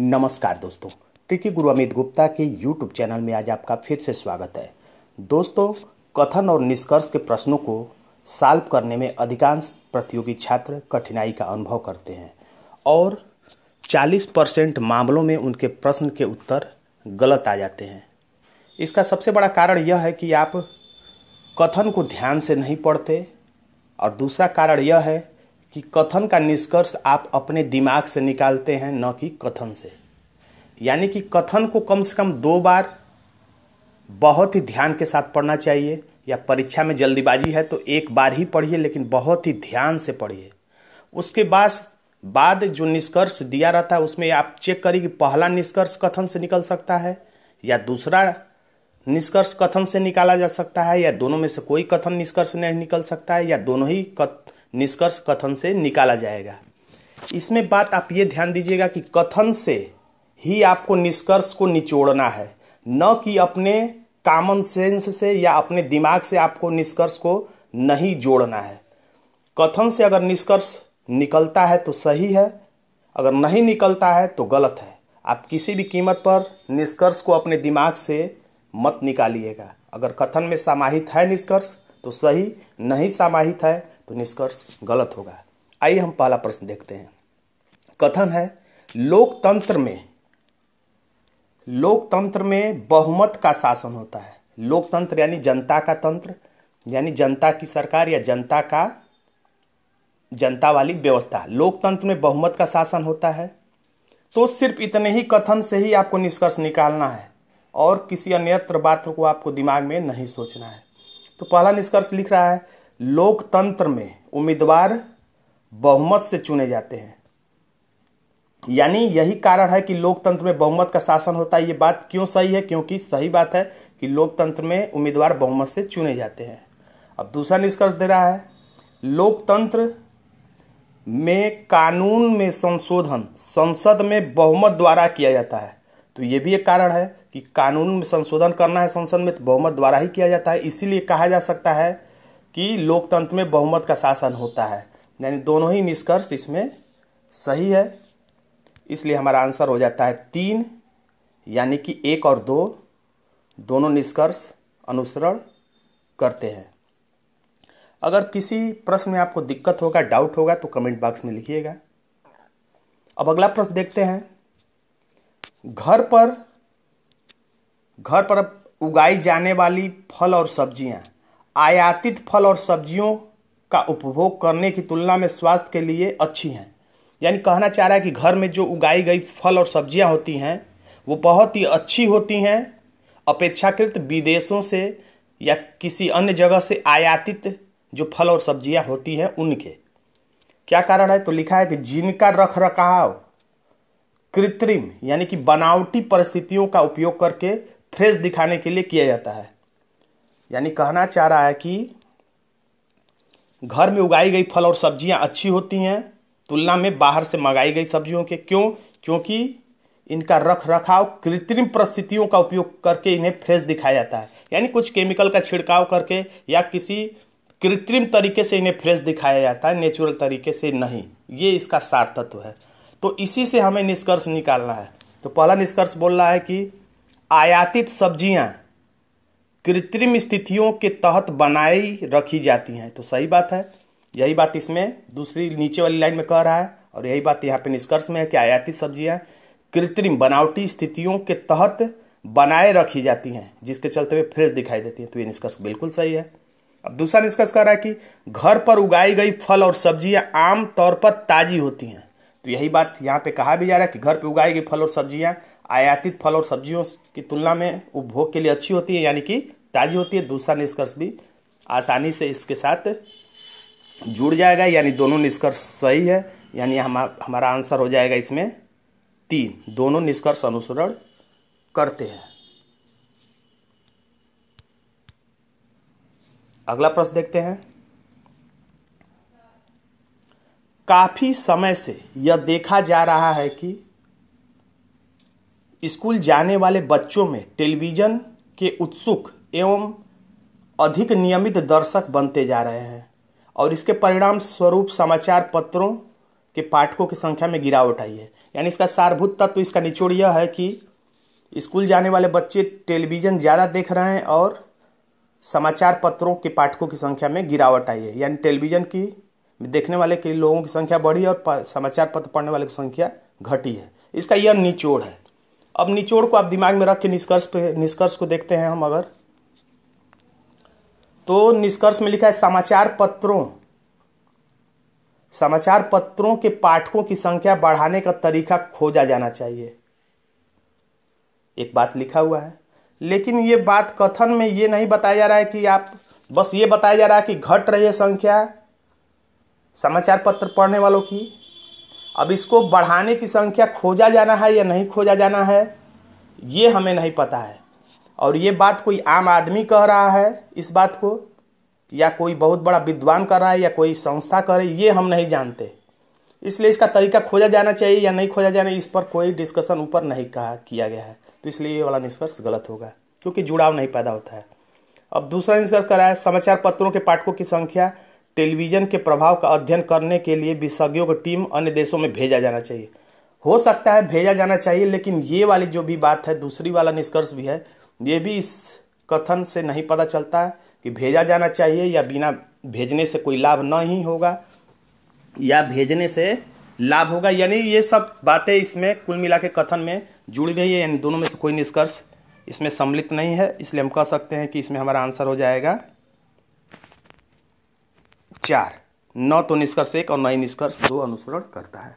नमस्कार दोस्तों क्रिकी गुरु अमित गुप्ता के यूट्यूब चैनल में आज आपका फिर से स्वागत है दोस्तों कथन और निष्कर्ष के प्रश्नों को साल्व करने में अधिकांश प्रतियोगी छात्र कठिनाई का अनुभव करते हैं और 40 परसेंट मामलों में उनके प्रश्न के उत्तर गलत आ जाते हैं इसका सबसे बड़ा कारण यह है कि आप कथन को ध्यान से नहीं पढ़ते और दूसरा कारण यह है कि कथन का निष्कर्ष आप अपने दिमाग से निकालते हैं न कि कथन से यानी कि कथन को कम से कम दो बार बहुत ही ध्यान के साथ पढ़ना चाहिए या परीक्षा में जल्दीबाजी है तो एक बार ही पढ़िए लेकिन बहुत ही ध्यान से पढ़िए उसके बाद बाद जो निष्कर्ष दिया रहता है उसमें आप चेक करिए कि पहला निष्कर्ष कथन से निकल सकता है या दूसरा निष्कर्ष कथन से निकाला जा सकता है या दोनों में से कोई कथन निष्कर्ष नहीं निकल सकता है या दोनों ही कथ निष्कर्ष कथन से निकाला जाएगा इसमें बात आप ये ध्यान दीजिएगा कि कथन से ही आपको निष्कर्ष को निचोड़ना है न कि अपने कॉमन सेंस से या अपने दिमाग से आपको निष्कर्ष को नहीं जोड़ना है कथन से अगर निष्कर्ष निकलता है तो सही है अगर नहीं निकलता है तो गलत है आप किसी भी कीमत पर निष्कर्ष को अपने दिमाग से मत निकालिएगा अगर कथन में समाहित है निष्कर्ष तो सही नहीं समाहित है तो निष्कर्ष गलत होगा आइए हम पहला प्रश्न देखते हैं कथन है लोकतंत्र में लोकतंत्र में बहुमत का शासन होता है लोकतंत्र यानी जनता का तंत्र यानी जनता की सरकार या जनता का जनता वाली व्यवस्था लोकतंत्र में बहुमत का शासन होता है तो सिर्फ इतने ही कथन से ही आपको निष्कर्ष निकालना है और किसी अन्यत्र बात को आपको दिमाग में नहीं सोचना है तो पहला निष्कर्ष लिख रहा है लोकतंत्र में उम्मीदवार बहुमत से चुने जाते हैं यानी यही कारण है कि लोकतंत्र में बहुमत का शासन होता है ये बात क्यों सही है क्योंकि सही बात है कि लोकतंत्र में उम्मीदवार बहुमत से चुने जाते हैं अब दूसरा निष्कर्ष दे रहा है लोकतंत्र में कानून में संशोधन संसद में बहुमत द्वारा किया जाता है तो ये भी एक कारण है कि कानून में संशोधन करना है संसद में तो बहुमत द्वारा ही किया जाता है इसीलिए कहा जा सकता है कि लोकतंत्र में बहुमत का शासन होता है यानी दोनों ही निष्कर्ष इसमें सही है इसलिए हमारा आंसर हो जाता है तीन यानी कि एक और दो दोनों निष्कर्ष अनुसरण करते हैं अगर किसी प्रश्न में आपको दिक्कत होगा डाउट होगा तो कमेंट बॉक्स में लिखिएगा अब अगला प्रश्न देखते हैं घर पर घर पर उगाई जाने वाली फल और सब्जियां आयातित फल और सब्जियों का उपभोग करने की तुलना में स्वास्थ्य के लिए अच्छी हैं यानी कहना चाह रहा है कि घर में जो उगाई गई फल और सब्जियां होती हैं वो बहुत ही अच्छी होती हैं अपेक्षाकृत विदेशों से या किसी अन्य जगह से आयातित जो फल और सब्जियां होती हैं उनके क्या कारण है तो लिखा है कि जिनका रख रखाव कृत्रिम यानी कि बनावटी परिस्थितियों का उपयोग करके फ्रेश दिखाने के लिए किया जाता है यानी कहना चाह रहा है कि घर में उगाई गई फल और सब्जियां अच्छी होती हैं तुलना में बाहर से मंगाई गई सब्जियों के क्यों क्योंकि इनका रख रखाव कृत्रिम परिस्थितियों का उपयोग करके इन्हें फ्रेश दिखाया जाता है यानी कुछ केमिकल का छिड़काव करके या किसी कृत्रिम तरीके से इन्हें फ्रेश दिखाया जाता है नेचुरल तरीके से नहीं ये इसका सार तत्व है तो इसी से हमें निष्कर्ष निकालना है तो पहला निष्कर्ष बोल रहा है कि आयातित सब्जियां कृत्रिम स्थितियों के तहत बनाई रखी जाती हैं तो सही बात है यही बात इसमें दूसरी नीचे वाली लाइन में कह रहा है और यही बात यहाँ पे निष्कर्ष में है कि आयातित सब्जियां कृत्रिम बनावटी स्थितियों के तहत बनाए रखी जाती हैं जिसके चलते हुए फ्रेश दिखाई देती है तो ये निष्कर्ष बिल्कुल सही है अब दूसरा निष्कर्ष कह रहा है कि घर पर उगाई गई फल और सब्जियां आमतौर पर ताजी होती हैं तो यही बात यहाँ पे कहा भी जा रहा है कि घर पे उगाई गई फल और सब्जियाँ आयातित फल और सब्जियों की तुलना में उपभोग के लिए अच्छी होती है यानी कि ताज़ी होती है दूसरा निष्कर्ष भी आसानी से इसके साथ जुड़ जाएगा यानी दोनों निष्कर्ष सही है यानी हम हमारा आंसर हो जाएगा इसमें तीन दोनों निष्कर्ष अनुसरण करते हैं अगला प्रश्न देखते हैं काफ़ी समय से यह देखा जा रहा है कि स्कूल जाने वाले बच्चों में टेलीविज़न के उत्सुक एवं अधिक नियमित दर्शक बनते जा रहे हैं और इसके परिणाम स्वरूप समाचार पत्रों के पाठकों की संख्या में गिरावट आई है यानी इसका सारभूत तत्व तो इसका निचोड़ यह है कि स्कूल जाने वाले बच्चे टेलीविज़न ज़्यादा देख रहे हैं और समाचार पत्रों के पाठकों की संख्या में गिरावट आई है यानी टेलीविज़न की देखने वाले के लोगों की संख्या बढ़ी और समाचार पत्र पढ़ने वाले की संख्या घटी है इसका यह निचोड़ है अब निचोड़ को आप दिमाग में रख के निष्कर्ष पे निष्कर्ष को देखते हैं हम अगर तो निष्कर्ष में लिखा है समाचार पत्रों समाचार पत्रों के पाठकों की संख्या बढ़ाने का तरीका खोजा जाना चाहिए एक बात लिखा हुआ है लेकिन ये बात कथन में ये नहीं बताया जा रहा है कि आप बस ये बताया जा रहा है कि घट रही है संख्या समाचार पत्र पढ़ने वालों की अब इसको बढ़ाने की संख्या खोजा जाना है या नहीं खोजा जाना है ये हमें नहीं पता है और ये बात कोई आम आदमी कह रहा है इस बात को या कोई बहुत बड़ा विद्वान कर रहा है या कोई संस्था कर रही है ये हम नहीं जानते इसलिए इसका तरीका खोजा जाना चाहिए या नहीं खोजा जाना इस पर कोई डिस्कशन ऊपर नहीं कहा किया गया है तो इसलिए ये वाला निष्कर्ष गलत होगा क्योंकि जुड़ाव नहीं पैदा होता है अब दूसरा निष्कर्ष करा है समाचार पत्रों के पाठकों की संख्या टेलीविज़न के प्रभाव का अध्ययन करने के लिए विशेषज्ञों की टीम अन्य देशों में भेजा जाना चाहिए हो सकता है भेजा जाना चाहिए लेकिन ये वाली जो भी बात है दूसरी वाला निष्कर्ष भी है ये भी इस कथन से नहीं पता चलता है कि भेजा जाना चाहिए या बिना भेजने से कोई लाभ नहीं होगा या भेजने से लाभ होगा यानी ये सब बातें इसमें कुल मिला के कथन में जुड़ गई है यानी दोनों में से कोई निष्कर्ष इसमें सम्मिलित नहीं है इसलिए हम कह सकते हैं कि इसमें हमारा आंसर हो जाएगा चार न तो निष्कर्ष एक और न ही निष्कर्ष दो अनुसरण करता है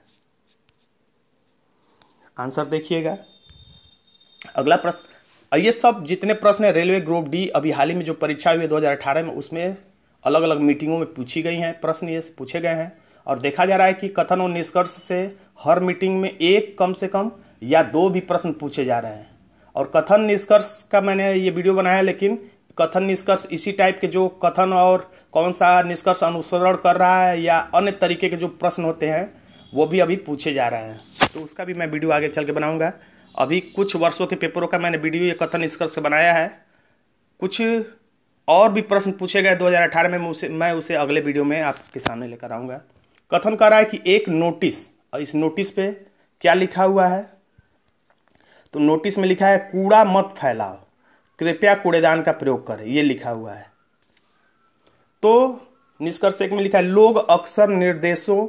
आंसर देखिएगा अगला प्रश्न ये सब जितने प्रश्न है रेलवे ग्रुप डी अभी हाल ही में जो परीक्षा हुई है 2018 में उसमें अलग अलग मीटिंगों में पूछी गई हैं प्रश्न ये पूछे गए हैं और देखा जा रहा है कि कथन और निष्कर्ष से हर मीटिंग में एक कम से कम या दो भी प्रश्न पूछे जा रहे हैं और कथन निष्कर्ष का मैंने ये वीडियो बनाया लेकिन कथन निष्कर्ष इसी टाइप के जो कथन और कौन सा निष्कर्ष अनुसरण कर रहा है या अन्य तरीके के जो प्रश्न होते हैं वो भी अभी पूछे जा रहे हैं तो उसका भी मैं वीडियो आगे चल के बनाऊँगा अभी कुछ वर्षों के पेपरों का मैंने वीडियो ये कथन निष्कर्ष बनाया है कुछ और भी प्रश्न पूछे गए 2018 में उसे मैं उसे अगले वीडियो में आपके सामने लेकर आऊँगा कथन कर रहा है कि एक नोटिस और इस नोटिस पे क्या लिखा हुआ है तो नोटिस में लिखा है कूड़ा मत फैलाओ कृपया कूड़ेदान का प्रयोग करें ये लिखा हुआ है तो निष्कर्ष एक में लिखा है लोग अक्सर निर्देशों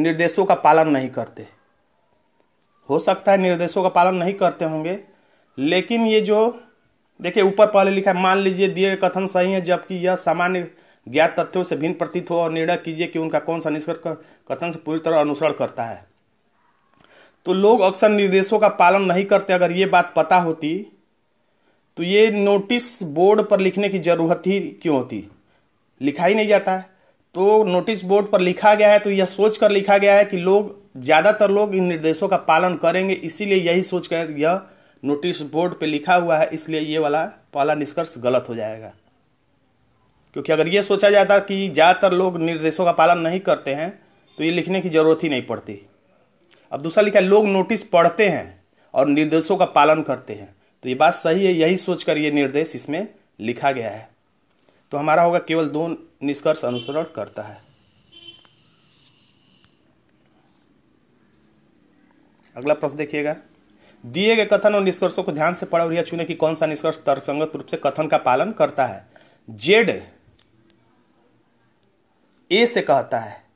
निर्देशों का पालन नहीं करते हो सकता है निर्देशों का पालन नहीं करते होंगे लेकिन ये जो देखिए ऊपर पहले लिखा है मान लीजिए दिए कथन सही है जबकि यह सामान्य ज्ञात तथ्यों से भिन्न प्रतीत हो और निर्णय कीजिए कि उनका कौन सा निष्कर्ष कथन से पूरी तरह अनुसरण करता है तो लोग अक्सर निर्देशों का पालन नहीं करते अगर ये बात पता होती तो ये नोटिस बोर्ड पर लिखने की ज़रूरत ही क्यों होती लिखा ही नहीं जाता है तो नोटिस बोर्ड पर लिखा गया है तो यह सोच कर लिखा गया है कि लोग ज़्यादातर लोग इन निर्देशों का पालन करेंगे इसीलिए यही सोच कर यह नोटिस बोर्ड पर लिखा हुआ है इसलिए ये वाला पहला निष्कर्ष गलत हो जाएगा क्योंकि अगर ये सोचा जाता कि ज़्यादातर लोग निर्देशों का पालन नहीं करते हैं तो ये लिखने की ज़रूरत ही नहीं पड़ती अब दूसरा लिखा है लोग नोटिस पढ़ते हैं और निर्देशों का पालन करते हैं तो ये बात सही है यही सोचकर ये निर्देश इसमें लिखा गया है तो हमारा होगा केवल दो निष्कर्ष अनुसरण करता है अगला प्रश्न देखिएगा दिए गए कथन और निष्कर्षों को ध्यान से पढ़ा और यह चुने कि कौन सा निष्कर्ष तर्कसंगत रूप से कथन का पालन करता है जेड ए से कहता है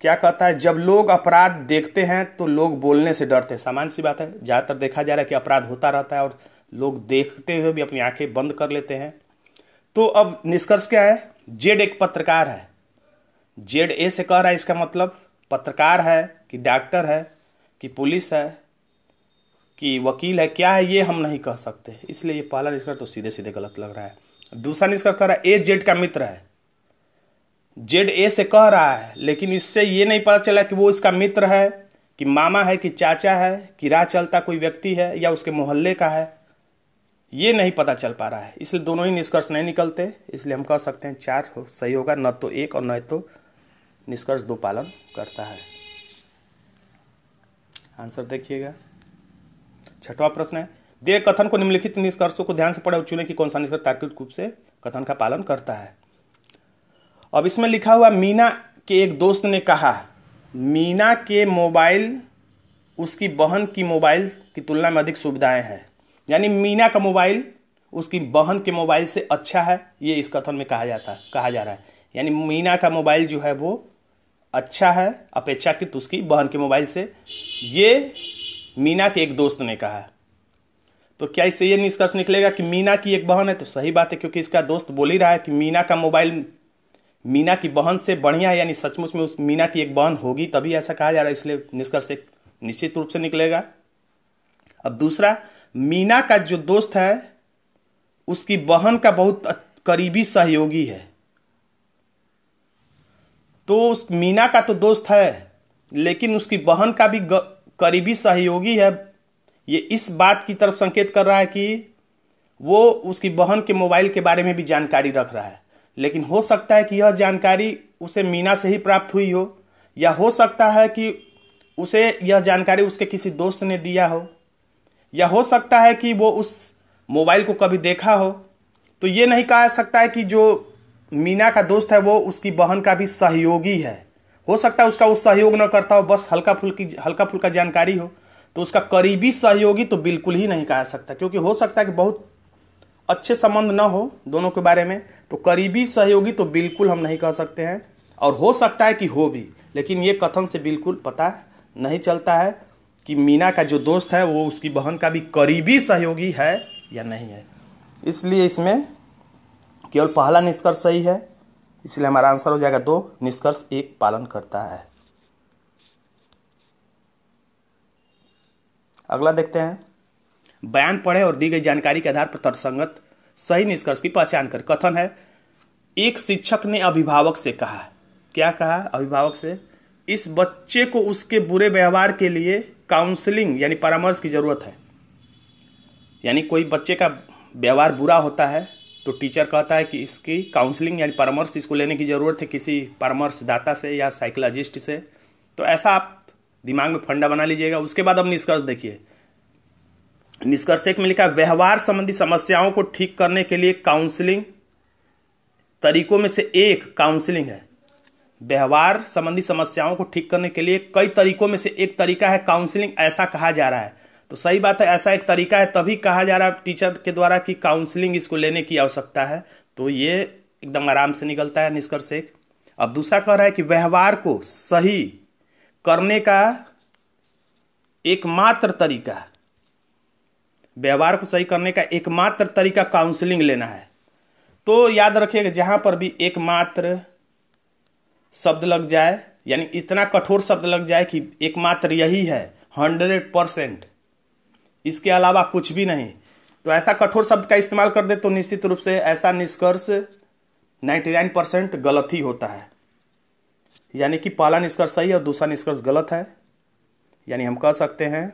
क्या कहता है जब लोग अपराध देखते हैं तो लोग बोलने से डरते हैं सामान्य सी बात है ज़्यादातर देखा जा रहा है कि अपराध होता रहता है और लोग देखते हुए भी अपनी आंखें बंद कर लेते हैं तो अब निष्कर्ष क्या है जेड एक पत्रकार है जेड ए से कह रहा है इसका मतलब पत्रकार है कि डॉक्टर है कि पुलिस है कि वकील है क्या है ये हम नहीं कह सकते इसलिए ये पहला निष्कर्ष तो सीधे सीधे गलत लग रहा है दूसरा निष्कर्ष कह रहा है ए जेड का मित्र है जेड ए से कह रहा है लेकिन इससे ये नहीं पता चला कि वो इसका मित्र है कि मामा है कि चाचा है कि राह चलता कोई व्यक्ति है या उसके मोहल्ले का है ये नहीं पता चल पा रहा है इसलिए दोनों ही निष्कर्ष नहीं निकलते इसलिए हम कह सकते हैं चार हो सही होगा न तो एक और न तो निष्कर्ष दो पालन करता है आंसर देखिएगा छठवां प्रश्न है देर कथन को निम्नलिखित निष्कर्षों को ध्यान से पढ़े चुने कि कौन सा निष्कर्ष तार्किक रूप से कथन का पालन करता है अब इसमें लिखा हुआ मीना के एक दोस्त ने कहा मीना के मोबाइल उसकी बहन की मोबाइल की तुलना में अधिक सुविधाएं हैं यानी मीना का मोबाइल उसकी बहन के मोबाइल से अच्छा है ये इस कथन में कहा जाता है कहा जा रहा है यानी मीना का मोबाइल जो है वो अच्छा है अपेक्षाकृत उसकी बहन के मोबाइल से ये मीना के एक दोस्त ने कहा तो क्या इससे ये निष्कर्ष निकलेगा कि मीना की एक बहन है तो सही बात है क्योंकि इसका दोस्त बोल ही रहा है कि मीना का मोबाइल मीना की बहन से बढ़िया है यानी सचमुच में उस मीना की एक बहन होगी तभी ऐसा कहा जा रहा है इसलिए निष्कर्ष एक निश्चित रूप से निकलेगा अब दूसरा मीना का जो दोस्त है उसकी बहन का बहुत करीबी सहयोगी है तो उस मीना का तो दोस्त है लेकिन उसकी बहन का भी करीबी सहयोगी है ये इस बात की तरफ संकेत कर रहा है कि वो उसकी बहन के मोबाइल के बारे में भी जानकारी रख रहा है लेकिन हो सकता है कि यह जानकारी उसे मीना से ही प्राप्त हुई हो या हो सकता है कि उसे यह जानकारी उसके किसी दोस्त ने दिया हो या हो सकता है कि वो उस मोबाइल को कभी देखा हो तो ये नहीं कहा सकता है कि जो मीना का दोस्त है वो उसकी बहन का भी सहयोगी है हो सकता है उसका वो उस सहयोग न करता हो बस हल्का फुल्की हल्का फुल्का जानकारी हो तो उसका करीबी सहयोगी तो बिल्कुल ही नहीं कहा सकता क्योंकि हो सकता है कि बहुत अच्छे संबंध न हो दोनों के बारे में तो करीबी सहयोगी तो बिल्कुल हम नहीं कह सकते हैं और हो सकता है कि हो भी लेकिन ये कथन से बिल्कुल पता नहीं चलता है कि मीना का जो दोस्त है वो उसकी बहन का भी करीबी सहयोगी है या नहीं है इसलिए इसमें केवल पहला निष्कर्ष सही है इसलिए हमारा आंसर हो जाएगा दो निष्कर्ष एक पालन करता है अगला देखते हैं बयान पढ़े और दी गई जानकारी के आधार पर तरसंगत सही निष्कर्ष की पहचान कर कथन है एक शिक्षक ने अभिभावक से कहा क्या कहा अभिभावक से इस बच्चे को उसके बुरे व्यवहार के लिए काउंसलिंग यानी परामर्श की ज़रूरत है यानी कोई बच्चे का व्यवहार बुरा होता है तो टीचर कहता है कि इसकी काउंसलिंग यानी परामर्श इसको लेने की ज़रूरत है किसी परामर्शदाता से या साइकोलॉजिस्ट से तो ऐसा आप दिमाग में फंडा बना लीजिएगा उसके बाद अब निष्कर्ष देखिए निष्कर्ष एक में लिखा व्यवहार संबंधी समस्याओं को ठीक करने के लिए काउंसलिंग तरीकों में से एक काउंसलिंग है व्यवहार संबंधी समस्याओं को ठीक करने के लिए कई तरीकों में से एक तरीका है काउंसलिंग ऐसा कहा जा रहा है तो सही बात है ऐसा एक तरीका है तभी कहा जा रहा है टीचर के द्वारा कि काउंसलिंग इसको लेने की आवश्यकता है तो ये एकदम आराम से निकलता है निष्कर्ष एक अब दूसरा कह रहा है कि व्यवहार को सही करने का एकमात्र तरीका है व्यवहार को सही करने का एकमात्र तरीका काउंसलिंग लेना है तो याद रखिएगा जहाँ पर भी एकमात्र शब्द लग जाए यानी इतना कठोर शब्द लग जाए कि एकमात्र यही है हंड्रेड परसेंट इसके अलावा कुछ भी नहीं तो ऐसा कठोर शब्द का इस्तेमाल कर दे तो निश्चित रूप से ऐसा निष्कर्ष नाइन्टी नाइन परसेंट गलत ही होता है यानी कि पहला निष्कर्ष सही और दूसरा निष्कर्ष गलत है यानी हम कह सकते हैं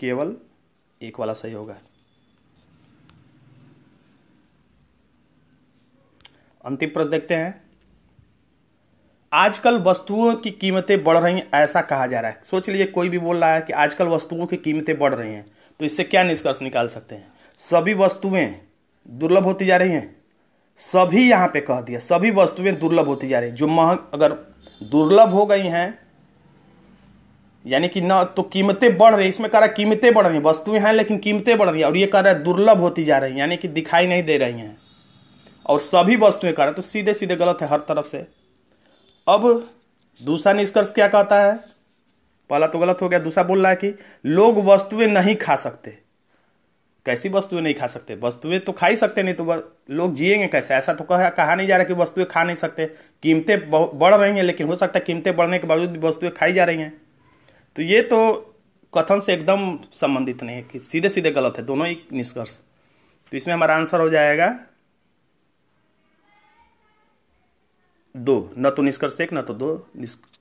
केवल एक वाला सही होगा अंतिम प्रश्न देखते हैं आजकल वस्तुओं की कीमतें बढ़ रही हैं ऐसा कहा जा रहा है सोच लीजिए कोई भी बोल रहा है कि आजकल वस्तुओं की कीमतें बढ़ रही हैं तो इससे क्या निष्कर्ष निकाल सकते हैं सभी वस्तुएं दुर्लभ होती जा रही हैं सभी यहाँ पे कह दिया सभी वस्तुएं दुर्लभ होती जा रही हैं जो महंग अगर दुर्लभ हो गई हैं यानी कि ना तो कीमतें बढ़ रही इसमें कह रहा है कीमतें बढ़ रही वस्तुएं हैं लेकिन कीमतें बढ़ रही हैं और ये कह रहा है दुर्लभ होती जा रही यानी कि दिखाई नहीं दे रही हैं और सभी वस्तुएं कह रहे हैं तो सीधे सीधे गलत है हर तरफ से अब दूसरा निष्कर्ष क्या कहता है पहला तो गलत हो गया दूसरा बोल रहा है कि लोग वस्तुएं नहीं खा सकते कैसी वस्तुएं नहीं खा सकते वस्तुएं तो खा ही सकते नहीं तो लोग जिएंगे कैसे ऐसा तो कहा कहा नहीं जा रहा कि वस्तुएं खा नहीं सकते कीमतें बढ़ रही हैं लेकिन हो सकता है कीमतें बढ़ने के बावजूद भी वस्तुएं खाई जा रही हैं तो ये तो कथन से एकदम संबंधित नहीं है कि सीधे सीधे गलत है दोनों ही निष्कर्ष तो इसमें हमारा आंसर हो जाएगा दो न तो निष्कर्ष एक न तो दो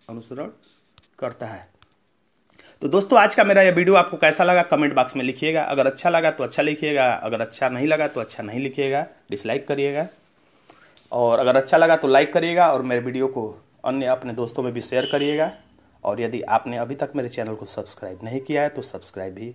अनुसरण करता है तो दोस्तों आज का मेरा यह वीडियो आपको कैसा लगा कमेंट बॉक्स में लिखिएगा अगर अच्छा लगा तो अच्छा लिखिएगा अगर अच्छा नहीं लगा तो अच्छा नहीं लिखिएगा डिसलाइक करिएगा और अगर अच्छा लगा तो लाइक करिएगा और मेरे वीडियो को अन्य अपने दोस्तों में भी शेयर करिएगा और यदि आपने अभी तक मेरे चैनल को सब्सक्राइब नहीं किया है तो सब्सक्राइब भी